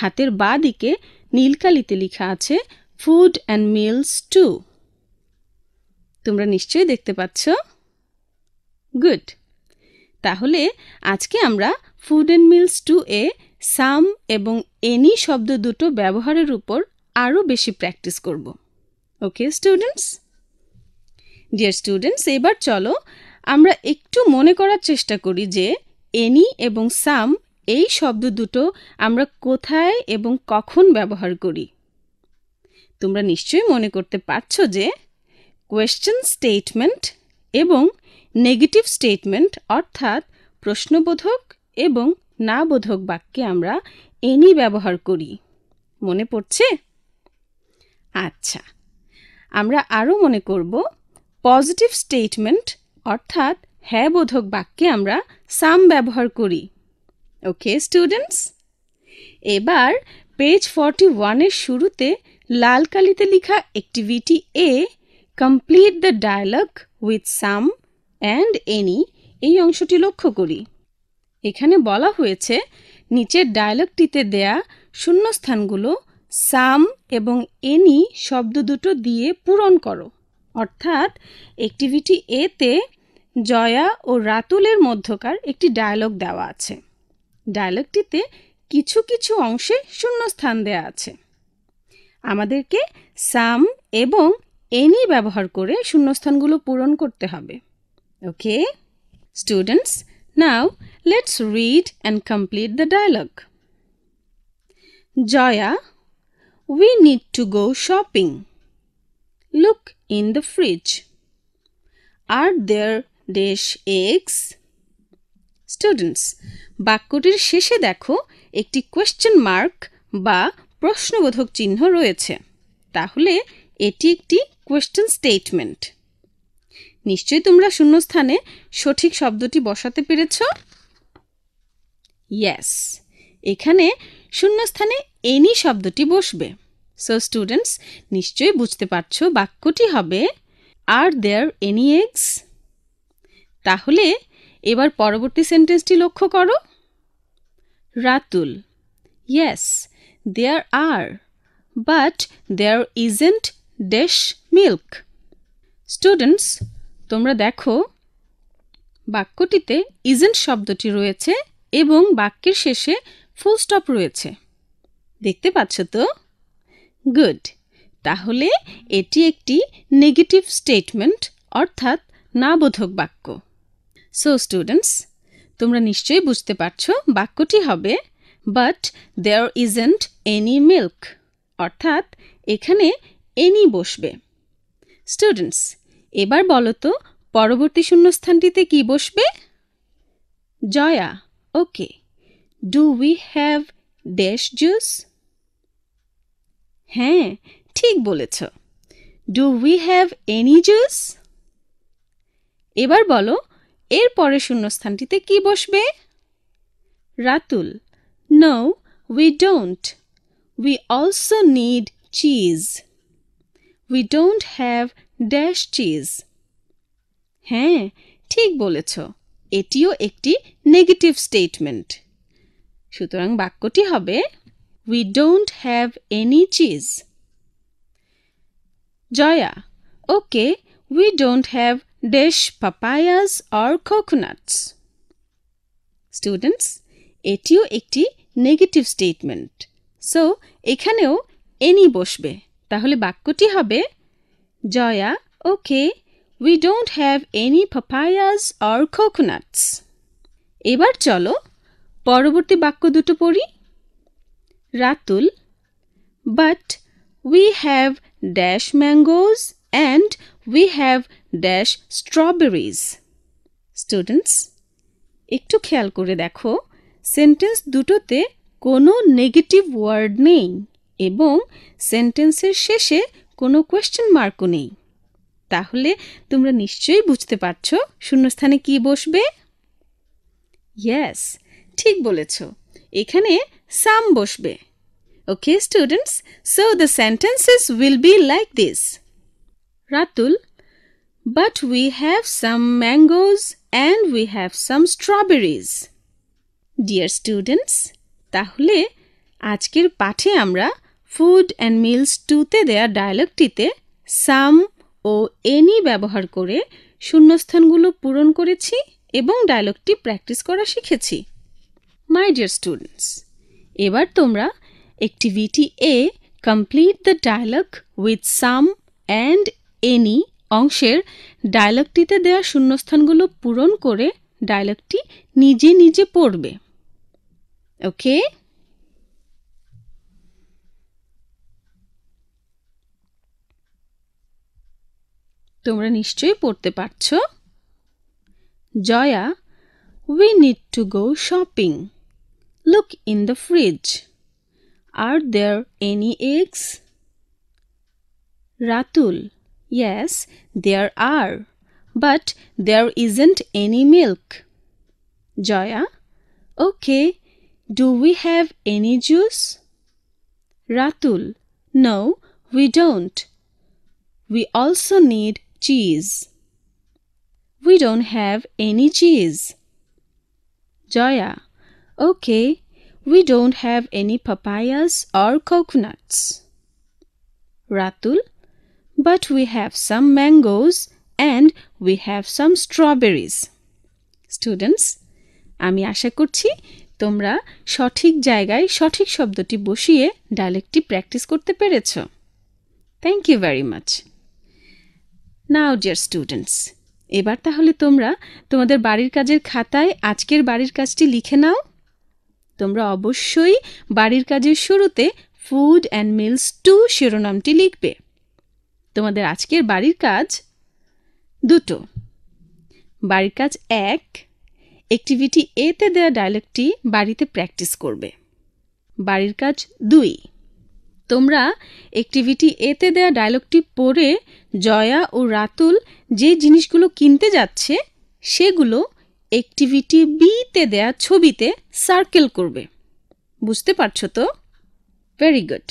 হাতের বা দিকে নীলকালিতে লেখা আছে ফুড অ্যান্ড মিলস টু তোমরা নিশ্চয়ই দেখতে পাচ্ছ গুড তাহলে আজকে আমরা ফুড অ্যান্ড মিলস টু এ সাম এবং এনি শব্দ দুটো ব্যবহারের উপর আরও বেশি প্র্যাকটিস করব ওকে স্টুডেন্টস ডিয়ার স্টুডেন্টস এবার চলো আমরা একটু মনে করার চেষ্টা করি যে এনি এবং সাম এই শব্দ দুটো আমরা কোথায় এবং কখন ব্যবহার করি তোমরা নিশ্চয়ই মনে করতে পারছো যে কোয়েশ্চেন স্টেটমেন্ট এবং নেগেটিভ স্টেটমেন্ট অর্থাৎ প্রশ্নবোধক এবং না বোধক বাক্যে আমরা এনি ব্যবহার করি মনে পড়ছে আচ্ছা আমরা আরও মনে করব পজিটিভ স্টেটমেন্ট অর্থাৎ হ্যাঁ বোধক বাক্যে আমরা সাম ব্যবহার করি ওকে স্টুডেন্টস এবার পেজ ফর্টি ওয়ানের শুরুতে লাল কালিতে লেখা activity A complete the dialogue with some and any এই অংশটি লক্ষ্য করি এখানে বলা হয়েছে নিচের ডায়ালগটিতে দেয়া শূন্যস্থানগুলো সাম এবং এনি শব্দ দুটো দিয়ে পূরণ করো অর্থাৎ অ্যাক্টিভিটি এতে জয়া ও রাতুলের মধ্যকার একটি ডায়ালগ দেওয়া আছে ডায়ালগটিতে কিছু কিছু অংশে শূন্যস্থান দেয়া আছে আমাদেরকে সাম এবং এনি ব্যবহার করে শূন্যস্থানগুলো পূরণ করতে হবে okay students now let's read and complete the dialogue Joya we need to go shopping look in the fridge are there dash eggs students বাক্যটির শেষে দেখো একটি কোয়েশ্চেন মার্ক বা প্রশ্নবোধক চিহ্ন রয়েছে তাহলে এটি একটি কোয়েশ্চেন স্টেটমেন্ট নিশ্চয়ই তোমরা শূন্যস্থানে সঠিক শব্দটি বসাতে পেরেছ ইয়াস এখানে শূন্যস্থানে এনি শব্দটি বসবে সো স্টুডেন্টস নিশ্চয়ই বুঝতে পারছো বাক্যটি হবে আর দেয়ার এনি এগস তাহলে এবার পরবর্তী সেন্টেন্সটি লক্ষ্য করো Ratul yes there are but there isn't dash milk students তোমরা দেখো বাক্যটিতে ইজেন্ট শব্দটি রয়েছে এবং বাক্যের শেষে ফুল স্টপ রয়েছে দেখতে পাচ্ছ তো গুড তাহলে এটি একটি নেগেটিভ স্টেটমেন্ট অর্থাৎ নাবোধক বাক্য সো স্টুডেন্টস তোমরা নিশ্চয়ই বুঝতে পারছো বাক্যটি হবে but there isn't any milk অর্থাৎ এখানে এনি বসবে স্টুডেন্টস এবার বলো তো পরবর্তী শূন্যস্থানটিতে কি বসবে Joya okay do we have dash juice হ্যাঁ ঠিক বলেছ do we have any juice এবার বলো এর পরে শূন্যস্থানটিতে কি বসবে Ratul no we don't we also need cheese we don't have dash cheese হ্যাঁ ঠিক বলেছ এটিও একটি নেগেটিভ স্টেটমেন্ট সুতরাং বাক্যটি হবে we don't have any cheese Joya okay we don't have dish papayas or coconuts. Students এটিও একটি নেগেটিভ স্টেটমেন্ট সো এখানেও এনি বসবে তাহলে বাক্যটি হবে Joya okay we don't have any papayas or coconuts এবার চলো পরবর্তী বাক্য দুটো পড়ি Ratul but we have dash mangoes and we have dash strawberries students একটু খেয়াল করে দেখো সেন্টেন্স দুটোতে কোনো নেগেটিভ ওয়ার্ড নেই এবং সেন্টেন্সের শেষে কোনো কোয়েশ্চেন মার্কও নেই তাহলে তোমরা নিশ্চয়ই বুঝতে পারছ শূন্যস্থানে কি বসবে ইয়াস ঠিক বলেছ এখানে সাম বসবে okay students so the sentences will be like this Ratul but we have some mangoes and we have some strawberries. Dear students তাহলে আজকের পাঠে আমরা ফুড অ্যান্ড মিলস টুতে দেওয়া ডায়ালগটিতে সাম ও এনি ব্যবহার করে শূন্যস্থানগুলো পূরণ করেছি এবং ডায়লগটি প্র্যাকটিস করা শিখেছি মাই ডিয়ার স্টুডেন্টস এবার তোমরা activity A complete the dialogue with some and any অংশের ডায়লগটিতে দেওয়া শূন্যস্থানগুলো পূরণ করে ডায়লগটি নিজে নিজে পড়বে ওকে তোমরা নিশ্চয়ই পড়তে পারছ Joya we need to go shopping look in the fridge are there any eggs Ratul Yes, there are. But there isn't any milk. Joya. Okay. Do we have any juice? Ratul. No, we don't. We also need cheese. We don't have any cheese. Joya. Okay, we don't have any papayas or coconuts. Ratul. but we have some mangoes and we have some strawberries students আমি আশা করছি তোমরা সঠিক জায়গায় সঠিক শব্দটি বসিয়ে ডায়ালেক্টটি practice করতে পেরেছ thank you very much now dear students এবার তাহলে তোমরা তোমাদের বাড়ির কাজের খাতায় আজকের বাড়ির কাজটি লিখে নাও তোমরা অবশ্যই বাড়ির কাজের শুরুতে ফুড অ্যান্ড মিলস টু শিরোনামটি লিখবে তোমাদের আজকের বাড়ির কাজ দুটো বাড়ির কাজ এক অ্যাক্টিভিটি এতে দেওয়া ডায়লগটি বাড়িতে প্র্যাকটিস করবে বাড়ির কাজ দুই তোমরা অ্যাক্টিভিটি এতে দেওয়া ডায়লগটি পড়ে জয়া ও রাতুল যে জিনিসগুলো কিনতে যাচ্ছে সেগুলো অ্যাক্টিভিটি বিতে দেয়া ছবিতে সার্কেল করবে বুঝতে পারছো তো ভেরি গুড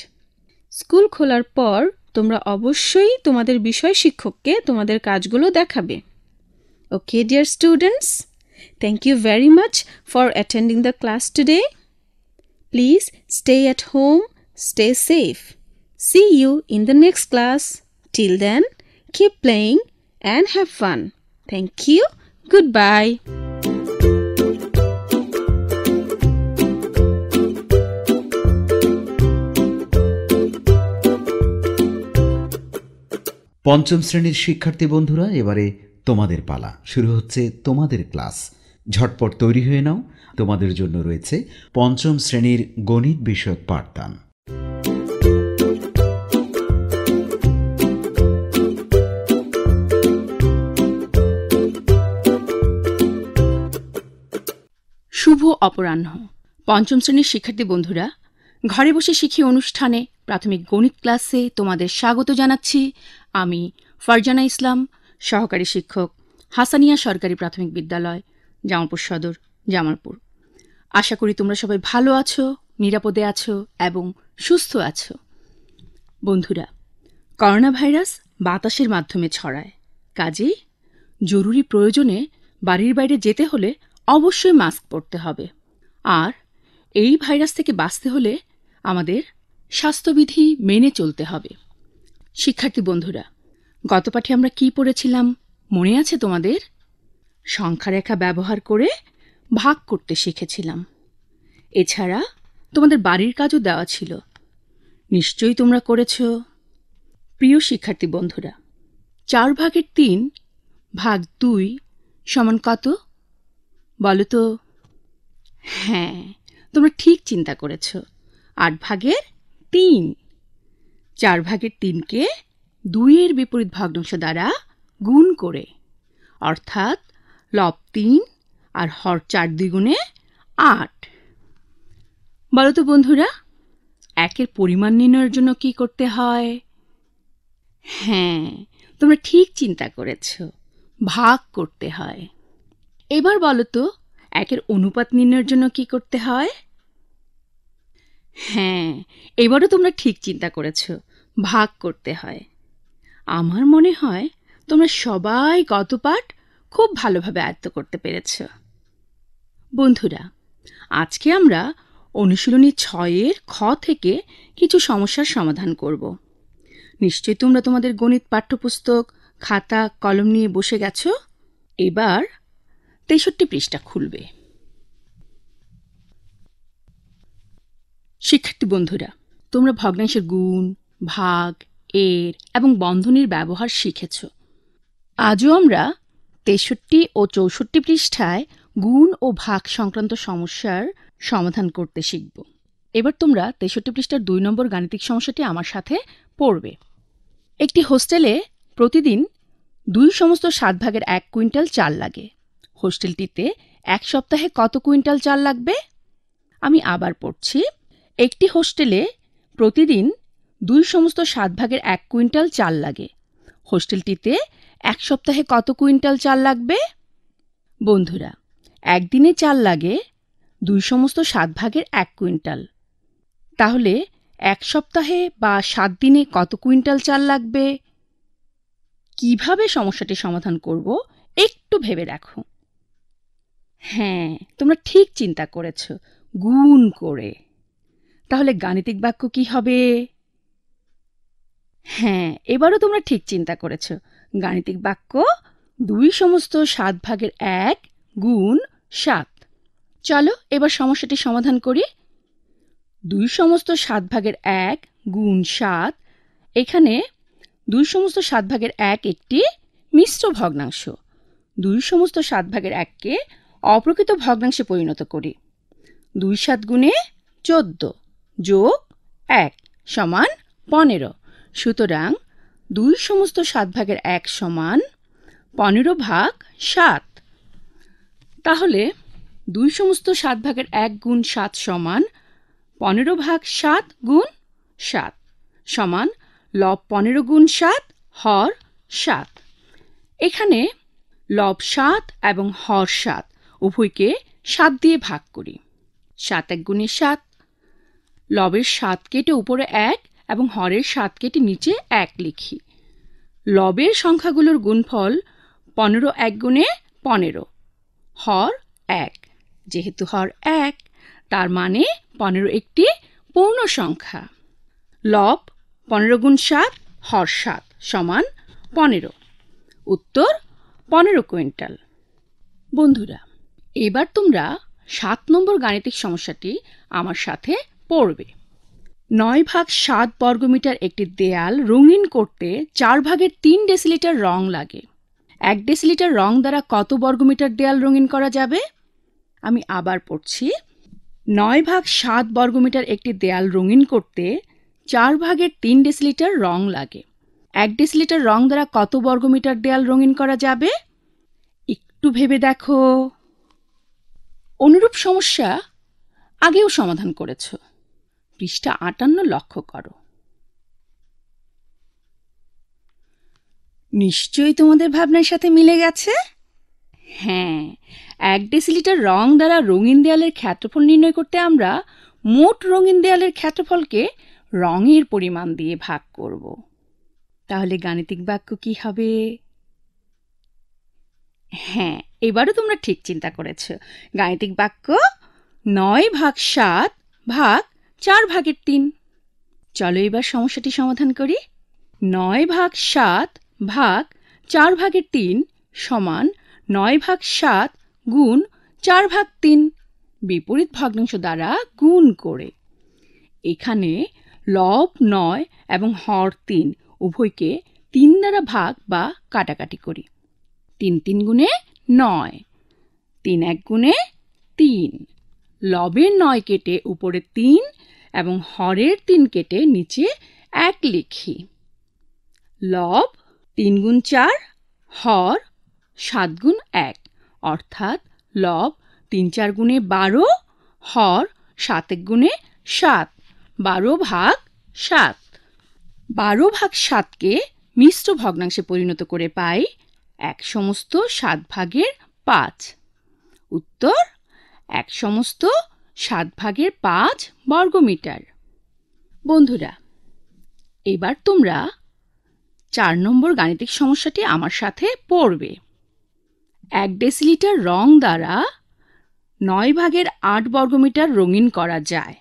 স্কুল খোলার পর তোমরা অবশ্যই তোমাদের বিষয় শিক্ষককে তোমাদের কাজগুলো দেখাবে okay dear students thank you very much for attending the class today please stay at home stay safe see you in the next class till then keep playing and have fun thank you good bye পঞ্চম শ্রেণীর শিক্ষার্থী বন্ধুরা এবারে তোমাদের পালা শুরু হচ্ছে তোমাদের ক্লাস ঝটপট তৈরি হয়ে নাও তোমাদের জন্য রয়েছে পঞ্চম শ্রেণীর গণিত বিষয়ক পাঠদান শুভ অপরাহ্ন পঞ্চম শ্রেণীর শিক্ষার্থী বন্ধুরা ঘরে বসে শিখি অনুষ্ঠানে প্রাথমিক গণিত ক্লাসে তোমাদের স্বাগত জানাচ্ছি আমি ফারজানা ইসলাম সহকারী শিক্ষক হাসানিয়া সরকারি প্রাথমিক বিদ্যালয় জামালপুর সদর জামালপুর আশা করি তোমরা সবাই ভালো আছো নিরাপদে আছো এবং সুস্থ আছো বন্ধুরা করোনা ভাইরাস বাতাসের মাধ্যমে ছড়ায় কাজেই জরুরি প্রয়োজনে বাড়ির বাইরে যেতে হলে অবশ্যই মাস্ক পরতে হবে আর এই ভাইরাস থেকে বাঁচতে হলে আমাদের স্বাস্থ্যবিধি মেনে চলতে হবে শিক্ষার্থী বন্ধুরা গত পাঠে আমরা কি পড়েছিলাম মনে আছে তোমাদের সংখ্যারেখা ব্যবহার করে ভাগ করতে শিখেছিলাম এছাড়া তোমাদের বাড়ির কাজও দেওয়া ছিল নিশ্চয়ই তোমরা করেছ প্রিয় শিক্ষার্থী বন্ধুরা চার ভাগের তিন ভাগ দুই সমান কত বলো তো হ্যাঁ তোমরা ঠিক চিন্তা করেছো আট ভাগের তিন চার ভাগের তিনকে দুইয়ের বিপরীত ভগ্নাংশ দ্বারা গুণ করে অর্থাৎ লব তিন আর হর চার দুই গুণে আট বলো তো বন্ধুরা একের পরিমাণ নির্ণয়ের জন্য কি করতে হয় হ্যাঁ তোমরা ঠিক চিন্তা করেছ ভাগ করতে হয় এবার বলো তো একের অনুপাত নির্ণয়ের জন্য কি করতে হয় হ্যাঁ এবারও তোমরা ঠিক চিন্তা করেছ ভাগ করতে হয় আমার মনে হয় তোমরা সবাই গত পাঠ খুব ভালোভাবে আয়ত্ত করতে পেরেছ বন্ধুরা আজকে আমরা অনুশীলনী ছয়ের খ থেকে কিছু সমস্যার সমাধান করব নিশ্চয়ই তোমরা তোমাদের গণিত পাঠ্যপুস্তক খাতা কলম নিয়ে বসে গেছ এবার তেষট্টি পৃষ্ঠা খুলবে শিক্ষার্থী বন্ধুরা তোমরা ভগ্নাংশের গুণ ভাগ এর এবং বন্ধনীর ব্যবহার শিখেছ আজও আমরা তেষট্টি ও চৌষট্টি পৃষ্ঠায় গুণ ও ভাগ সংক্রান্ত সমস্যার সমাধান করতে শিখব এবার তোমরা তেষট্টি পৃষ্ঠার দুই নম্বর গাণিতিক সমস্যাটি আমার সাথে পড়বে একটি হোস্টেলে প্রতিদিন দুই সমস্ত সাত ভাগের এক কুইন্টাল চাল লাগে হোস্টেলটিতে এক সপ্তাহে কত কুইন্টাল চাল লাগবে আমি আবার পড়ছি একটি হোস্টেলে প্রতিদিন দুই সমস্ত সাত ভাগের এক কুইন্টাল চাল লাগে হোস্টেলটিতে এক সপ্তাহে কত কুইন্টাল চাল লাগবে বন্ধুরা একদিনে চাল লাগে দুই সমস্ত সাত ভাগের এক কুইন্টাল তাহলে এক সপ্তাহে বা সাত দিনে কত কুইন্টাল চাল লাগবে কিভাবে সমস্যাটি সমাধান করব একটু ভেবে দেখো হ্যাঁ তোমরা ঠিক চিন্তা করেছ গুণ করে তাহলে গাণিতিক বাক্য কি হবে হ্যাঁ এবারও তোমরা ঠিক চিন্তা করেছ গাণিতিক বাক্য দুই সমস্ত সাত ভাগের এক গুণ সাত চলো এবার সমস্যাটি সমাধান করি দুই সমস্ত সাত ভাগের এক গুণ সাত এখানে দুই সমস্ত সাত ভাগের এক একটি মিশ্র ভগ্নাংশ দুই সমস্ত সাত ভাগের এককে অপ্রকৃত ভগ্নাংশে পরিণত করি দুই সাত গুণে চোদ্দ যোগ এক সমান পনেরো সুতরাং দুই সমস্ত সাত ভাগের এক সমান পনেরো ভাগ সাত তাহলে দুই সমস্ত সাত ভাগের এক গুণ সাত সমান পনেরো ভাগ সাত গুণ সাত সমান লব পনেরো গুণ সাত হর সাত এখানে লব সাত এবং হর সাত উভয়কে সাত দিয়ে ভাগ করি সাত এক গুণে সাত লবের সাত কেটে উপরে এক এবং হরের সাত কেটে নিচে এক লিখি লবের সংখ্যাগুলোর গুণফল পনেরো এক গুণে পনেরো হর এক যেহেতু হর এক তার মানে পনেরো একটি পূর্ণ সংখ্যা লব পনেরো গুণ সাত হর সাত সমান পনেরো উত্তর পনেরো কুইন্টাল বন্ধুরা এবার তোমরা সাত নম্বর গাণিতিক সমস্যাটি আমার সাথে পড়বে নয় ভাগ সাত বর্গমিটার একটি দেয়াল রঙিন করতে চার ভাগের তিন ডেসিলিটার রং লাগে এক ডেসিলিটার রং দ্বারা কত বর্গমিটার দেয়াল রঙিন করা যাবে আমি আবার পড়ছি নয় ভাগ সাত বর্গমিটার একটি দেয়াল রঙিন করতে চার ভাগের তিন ডেসিলিটার রং লাগে এক ডেসিলিটার রং দ্বারা কত বর্গমিটার দেয়াল রঙিন করা যাবে একটু ভেবে দেখো অনুরূপ সমস্যা আগেও সমাধান করেছো পৃষ্ঠা আটান্ন লক্ষ্য করো নিশ্চয়ই তোমাদের ভাবনার সাথে মিলে গেছে হ্যাঁ এক ডেসিলিটার রং দ্বারা রঙিন দেয়ালের ক্ষেত্রফল নির্ণয় করতে আমরা মোট রঙিন দেয়ালের ক্ষেত্রফলকে রঙের পরিমাণ দিয়ে ভাগ করব তাহলে গাণিতিক বাক্য কি হবে হ্যাঁ এবারও তোমরা ঠিক চিন্তা করেছ গাণিতিক বাক্য নয় ভাগ সাত ভাগ চার ভাগের তিন চলো এবার সমস্যাটি সমাধান করি নয় ভাগ সাত ভাগ চার ভাগের তিন সমান নয় ভাগ সাত গুণ চার ভাগ তিন বিপরীত ভগ্নাংশ দ্বারা গুণ করে এখানে লব নয় এবং হর তিন উভয়কে তিন দ্বারা ভাগ বা কাটাকাটি করি তিন তিন গুণে নয় তিন এক গুণে তিন লবের নয় কেটে উপরে তিন এবং হরের তিন কেটে নিচে এক লিখি লব তিন গুণ চার হর সাত গুণ এক অর্থাৎ লব তিন চার গুণে বারো হর সাত এক গুণে সাত বারো ভাগ সাত বারো ভাগ সাতকে মিশ্র ভগ্নাংশে পরিণত করে পাই এক সমস্ত সাত ভাগের পাঁচ উত্তর এক সমস্ত সাত ভাগের পাঁচ বর্গমিটার বন্ধুরা এবার তোমরা চার নম্বর গাণিতিক সমস্যাটি আমার সাথে পড়বে এক ডেসিলিটার রং দ্বারা নয় ভাগের আট বর্গমিটার রঙিন করা যায়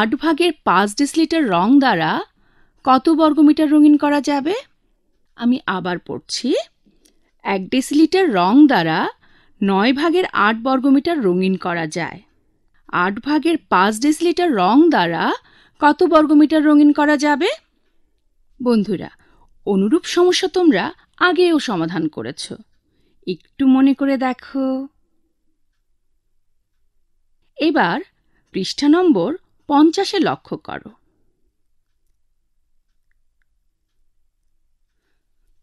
আট ভাগের পাঁচ ডেসিলিটার রং দ্বারা কত বর্গমিটার রঙিন করা যাবে আমি আবার পড়ছি এক ডেসিলিটার রং দ্বারা নয় ভাগের আট বর্গমিটার রঙিন করা যায় আট ভাগের পাঁচ ডেসিলিটার রং দ্বারা কত বর্গমিটার রঙিন করা যাবে বন্ধুরা অনুরূপ সমস্যা তোমরা আগেও সমাধান করেছ একটু মনে করে দেখো এবার পৃষ্ঠা নম্বর পঞ্চাশে লক্ষ্য করো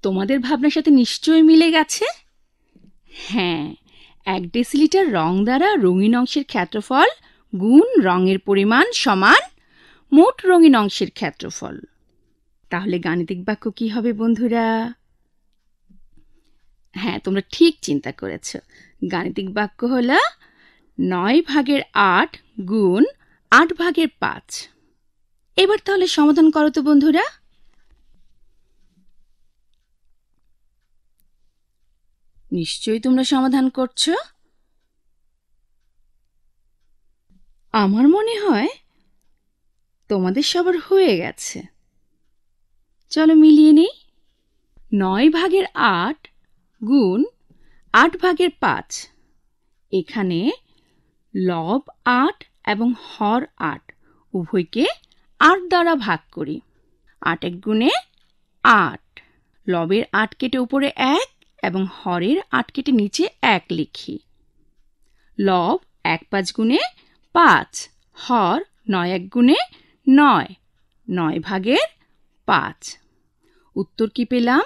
তোমাদের ভাবনার সাথে নিশ্চয়ই মিলে গেছে হ্যাঁ এক ডেসিলিটার রং দ্বারা রঙিন অংশের ক্ষেত্রফল গুণ রঙের পরিমাণ সমান মোট রঙিন অংশের ক্ষেত্রফল তাহলে গাণিতিক বাক্য কি হবে বন্ধুরা হ্যাঁ তোমরা ঠিক চিন্তা করেছ গাণিতিক বাক্য হল নয় ভাগের আট গুণ আট ভাগের পাঁচ এবার তাহলে সমাধান করো তো বন্ধুরা নিশ্চয়ই তোমরা সমাধান করছ আমার মনে হয় তোমাদের সবার হয়ে গেছে চলো মিলিয়ে নেই নয় ভাগের আট গুণ আট ভাগের পাঁচ এখানে লব আট এবং হর আট উভয়কে আট দ্বারা ভাগ করি আট এক গুণে আট লবের আট কেটে উপরে এক এবং হরের আট কেটে নিচে এক লিখি লব এক পাঁচ গুণে পাঁচ হর নয় এক গুণে নয় নয় ভাগের পাঁচ উত্তর কি পেলাম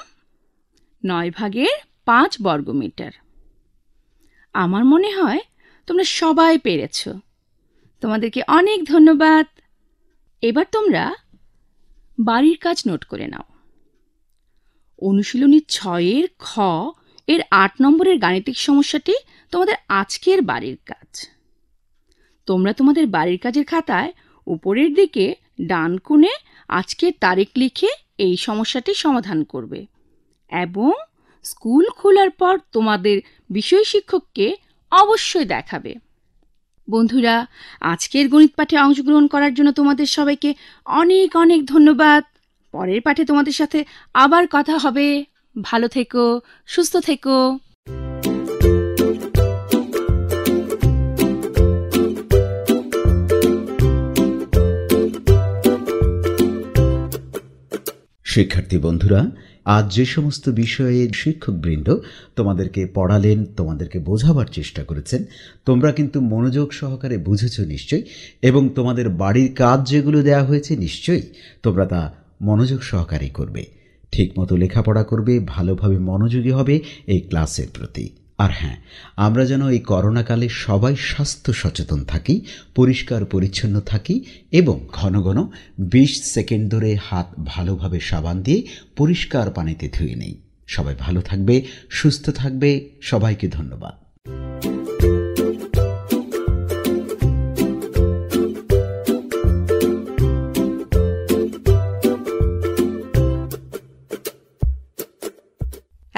নয় ভাগের পাঁচ বর্গমিটার আমার মনে হয় তোমরা সবাই পেরেছ তোমাদেরকে অনেক ধন্যবাদ এবার তোমরা বাড়ির কাজ নোট করে নাও অনুশীলনী ছয়ের খ এর আট নম্বরের গাণিতিক সমস্যাটি তোমাদের আজকের বাড়ির কাজ তোমরা তোমাদের বাড়ির কাজের খাতায় উপরের দিকে ডান কোণে আজকের তারিখ লিখে এই সমস্যাটি সমাধান করবে এবং স্কুল খোলার পর তোমাদের বিষয় শিক্ষককে অবশ্যই দেখাবে বন্ধুরা আজকের গণিত পাঠে অংশগ্রহণ করার জন্য তোমাদের সবাইকে অনেক অনেক ধন্যবাদ পরের পাঠে তোমাদের সাথে আবার কথা হবে ভালো থেকো সুস্থ থেকো শিক্ষার্থী বন্ধুরা আজ যে সমস্ত বিষয়ে শিক্ষকবৃন্দ তোমাদেরকে পড়ালেন তোমাদেরকে বোঝাবার চেষ্টা করেছেন তোমরা কিন্তু মনোযোগ সহকারে বুঝেছ নিশ্চয়ই এবং তোমাদের বাড়ির কাজ যেগুলো দেয়া হয়েছে নিশ্চয়ই তোমরা তা মনোযোগ সহকারে করবে ঠিকমতো লেখাপড়া করবে ভালোভাবে মনোযোগী হবে এই ক্লাসের প্রতি আর হ্যাঁ আমরা যেন এই করোনাকালে সবাই স্বাস্থ্য সচেতন থাকি পরিষ্কার পরিচ্ছন্ন থাকি এবং ঘন ঘন বিশ সেকেন্ড ধরে হাত ভালোভাবে সাবান দিয়ে পরিষ্কার পানিতে ধুয়ে নেই সবাই ভালো থাকবে সুস্থ থাকবে সবাইকে ধন্যবাদ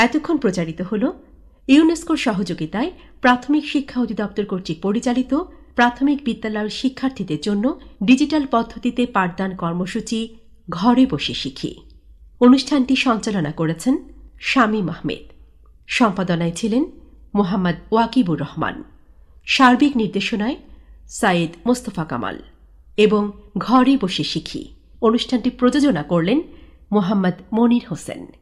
এতক্ষণ প্রচারিত হল ইউনেস্কোর সহযোগিতায় প্রাথমিক শিক্ষা অধিদপ্তর কর্তৃক পরিচালিত প্রাথমিক বিদ্যালয়ের শিক্ষার্থীদের জন্য ডিজিটাল পদ্ধতিতে পাঠদান কর্মসূচি ঘরে বসে শিখি অনুষ্ঠানটি সঞ্চালনা করেছেন শামীম আহমেদ সম্পাদনায় ছিলেন মোহাম্মদ ওয়াকিবুর রহমান সার্বিক নির্দেশনায় সাইদ মোস্তফা কামাল এবং ঘরে বসে শিখি অনুষ্ঠানটি প্রযোজনা করলেন মোহাম্মদ মনির হোসেন